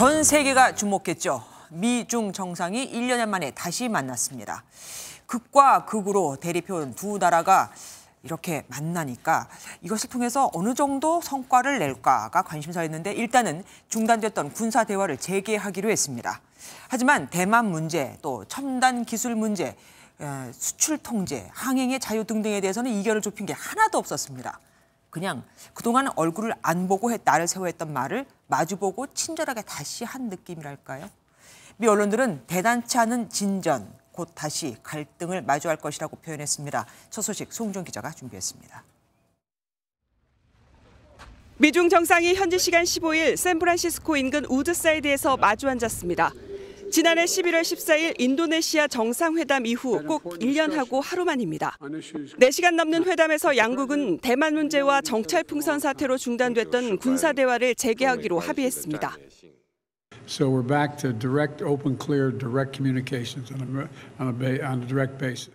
전 세계가 주목했죠. 미중 정상이 1년 만에 다시 만났습니다. 극과 극으로 대립해온 두 나라가 이렇게 만나니까 이것을 통해서 어느 정도 성과를 낼까가 관심사였는데 일단은 중단됐던 군사 대화를 재개하기로 했습니다. 하지만 대만 문제, 또 첨단 기술 문제, 수출 통제, 항행의 자유 등등에 대해서는 이견을 좁힌 게 하나도 없었습니다. 그냥 그동안 얼굴을 안 보고 했, 나를 세워 했던 말을 마주보고 친절하게 다시 한 느낌이랄까요? 미 언론들은 대단치 않은 진전, 곧 다시 갈등을 마주할 것이라고 표현했습니다. 첫 소식 송종 기자가 준비했습니다. 미중 정상이 현지 시간 15일 샌프란시스코 인근 우드사이드에서 마주 앉았습니다. 지난해 11월 14일 인도네시아 정상회담 이후 꼭 1년하고 하루만입니다. 4시간 넘는 회담에서 양국은 대만 문제와 정찰 풍선 사태로 중단됐던 군사 대화를 재개하기로 합의했습니다. So we're back to direct, open, clear, direct communications on a, on a, on a direct basis.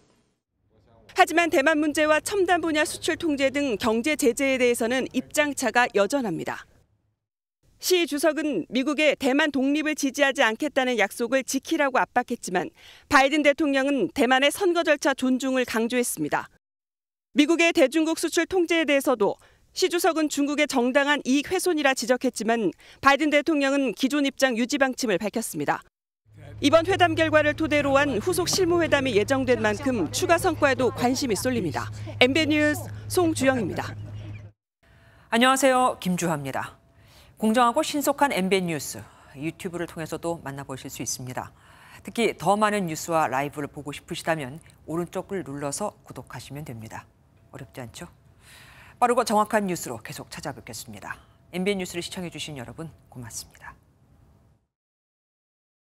하지만 대만 문제와 첨단 분야 수출 통제 등 경제 제재에 대해서는 입장차가 여전합니다. 시 주석은 미국의 대만 독립을 지지하지 않겠다는 약속을 지키라고 압박했지만 바이든 대통령은 대만의 선거 절차 존중을 강조했습니다. 미국의 대중국 수출 통제에 대해서도 시 주석은 중국의 정당한 이익 훼손이라 지적했지만 바이든 대통령은 기존 입장 유지 방침을 밝혔습니다. 이번 회담 결과를 토대로 한 후속 실무회담이 예정된 만큼 추가 성과에도 관심이 쏠립니다. MB 뉴스 송주영입니다. 안녕하세요. 김주화입니다. 공정하고 신속한 MB 뉴스 유튜브를 통해서도 만나보실 수 있습니다. 특히 더 많은 뉴스와 라이브를 보고 싶으시다면 오른쪽을 눌러서 구독하시면 됩니다. 어렵지 않죠? 빠르고 정확한 뉴스로 계속 찾아뵙겠습니다. MB 뉴스를 시청해 주신 여러분 고맙습니다.